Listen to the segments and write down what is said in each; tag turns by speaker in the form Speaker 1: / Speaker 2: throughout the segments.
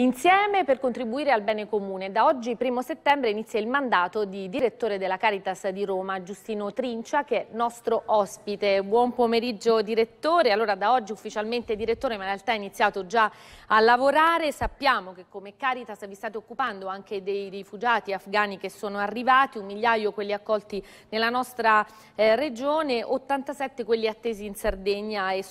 Speaker 1: Insieme per contribuire al bene comune. Da oggi, primo settembre, inizia il mandato di direttore della Caritas di Roma, Giustino Trincia, che è nostro ospite. Buon pomeriggio direttore. Allora, da oggi ufficialmente direttore, ma in realtà è iniziato già a lavorare. Sappiamo che come Caritas vi state occupando anche dei rifugiati afghani che sono arrivati, un migliaio quelli accolti nella nostra eh, regione, 87 quelli attesi in Sardegna e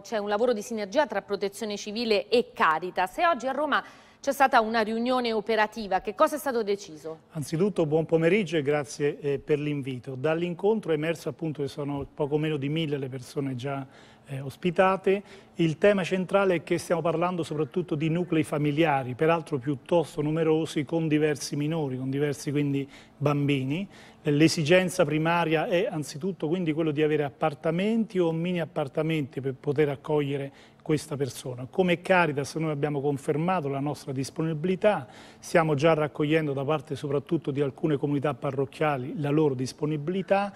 Speaker 1: c'è un lavoro di sinergia tra protezione civile e Caritas. E oggi a Roma c'è stata una riunione operativa. Che cosa è stato deciso?
Speaker 2: Anzitutto buon pomeriggio e grazie eh, per l'invito. Dall'incontro è emerso appunto che sono poco meno di mille le persone già eh, ospitate. Il tema centrale è che stiamo parlando soprattutto di nuclei familiari, peraltro piuttosto numerosi, con diversi minori, con diversi quindi bambini. L'esigenza primaria è anzitutto quindi quello di avere appartamenti o mini appartamenti per poter accogliere questa persona. Come Caritas noi abbiamo confermato la nostra disponibilità, stiamo già raccogliendo da parte soprattutto di alcune comunità parrocchiali la loro disponibilità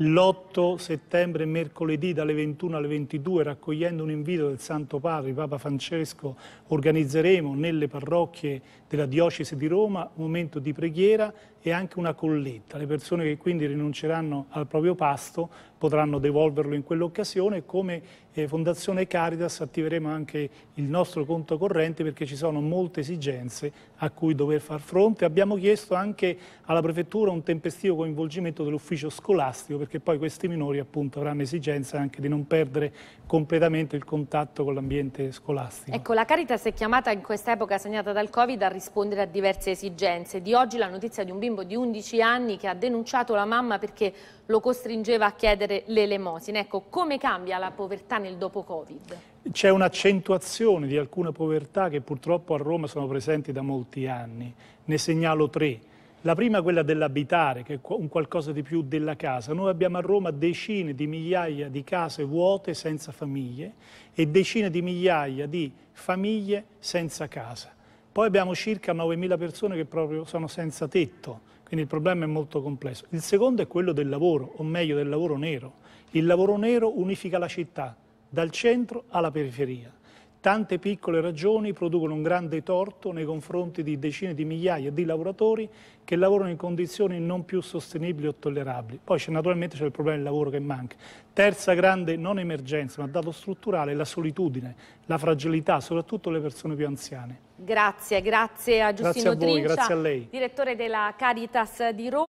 Speaker 2: l'8 settembre, mercoledì, dalle 21 alle 22, raccogliendo un invito del Santo Padre, Papa Francesco, organizzeremo nelle parrocchie della diocesi di Roma un momento di preghiera e anche una colletta. Le persone che quindi rinunceranno al proprio pasto potranno devolverlo in quell'occasione. Come eh, Fondazione Caritas attiveremo anche il nostro conto corrente perché ci sono molte esigenze a cui dover far fronte. Abbiamo chiesto anche alla Prefettura un tempestivo coinvolgimento dell'ufficio scolastico perché poi questi minori appunto avranno esigenza anche di non perdere completamente il contatto con l'ambiente scolastico.
Speaker 1: Ecco, la Caritas è chiamata in questa epoca segnata dal Covid a rispondere a diverse esigenze. Di oggi la notizia di un bimbo di 11 anni che ha denunciato la mamma perché lo costringeva a chiedere l'elemosina. Ecco, come cambia la povertà nel dopo Covid?
Speaker 2: C'è un'accentuazione di alcune povertà che purtroppo a Roma sono presenti da molti anni. Ne segnalo tre. La prima è quella dell'abitare, che è un qualcosa di più della casa. Noi abbiamo a Roma decine di migliaia di case vuote senza famiglie e decine di migliaia di famiglie senza casa. Poi abbiamo circa 9.000 persone che proprio sono senza tetto, quindi il problema è molto complesso. Il secondo è quello del lavoro, o meglio del lavoro nero. Il lavoro nero unifica la città, dal centro alla periferia. Tante piccole ragioni producono un grande torto nei confronti di decine di migliaia di lavoratori che lavorano in condizioni non più sostenibili o tollerabili. Poi naturalmente c'è il problema del lavoro che manca. Terza grande non emergenza, ma dato strutturale, la solitudine, la fragilità, soprattutto le persone più anziane.
Speaker 1: Grazie, grazie a Giustino grazie a voi, Trincia, grazie a lei. direttore della Caritas di Roma.